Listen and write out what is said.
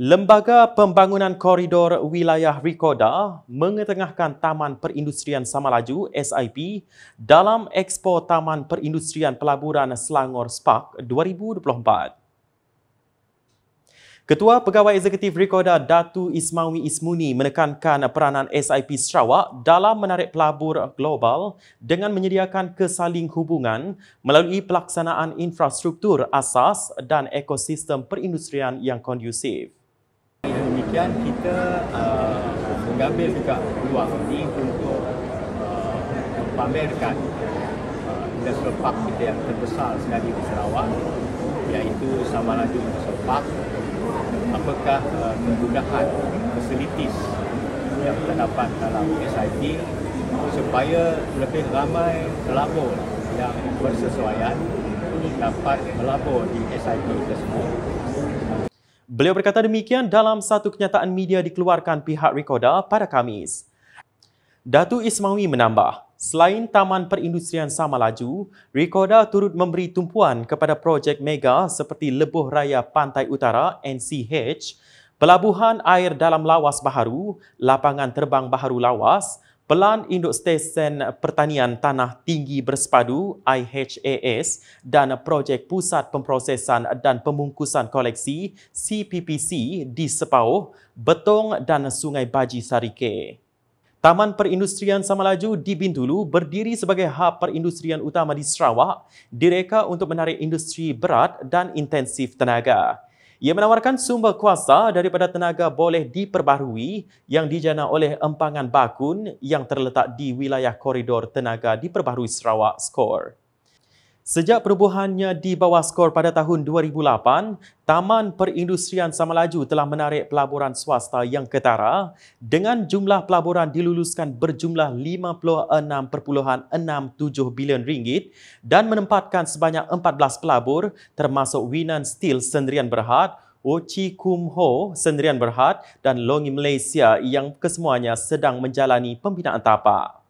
Lembaga Pembangunan Koridor Wilayah Rikoda mengetengahkan Taman Perindustrian Samalaju SIP dalam Expo Taman Perindustrian Pelaburan Selangor SPARK 2024. Ketua Pegawai Eksekutif Rikoda Datu Ismawi Ismuni menekankan peranan SIP Sarawak dalam menarik pelabur global dengan menyediakan kesaling hubungan melalui pelaksanaan infrastruktur asas dan ekosistem perindustrian yang kondusif dan kita uh, mengambil juga peluang ini untuk uh, memamerkan uh, industrial park kita yang terbesar sekali di Sarawak iaitu sama lagi industrial park apakah uh, menggunakan facilities yang terdapat dalam SIT supaya lebih ramai pelabur yang bersesuaian dapat melabur di SIT tersebut Beliau berkata demikian dalam satu kenyataan media dikeluarkan pihak Rekoda pada Kamis. Datu Ismawi menambah, selain Taman Perindustrian Sama Laju, Rekoda turut memberi tumpuan kepada projek mega seperti Lebuh Raya Pantai Utara NCH, pelabuhan air dalam lawas baharu, lapangan terbang baharu lawas, Pelan Induk Stesen Pertanian Tanah Tinggi Bersepadu IHAS dan Projek Pusat Pemprosesan dan Pemungkusan Koleksi CPPC di Sepauh, Betong dan Sungai Baji Sarike. Taman Perindustrian Samalaju di Bintulu berdiri sebagai hub perindustrian utama di Sarawak direka untuk menarik industri berat dan intensif tenaga. Ia menawarkan sumber kuasa daripada tenaga boleh diperbaharui yang dijana oleh empangan bakun yang terletak di wilayah koridor tenaga diperbaharui Sarawak Skor. Sejak perubuhannya di bawah skor pada tahun 2008, Taman Perindustrian Samalaju telah menarik pelaburan swasta yang ketara dengan jumlah pelaburan diluluskan berjumlah 56.67 bilion ringgit dan menempatkan sebanyak 14 pelabur termasuk Winan Steel Sendirian Berhad, Ochi Kum Ho Sendirian Berhad dan Longi Malaysia yang kesemuanya sedang menjalani pembinaan tapak.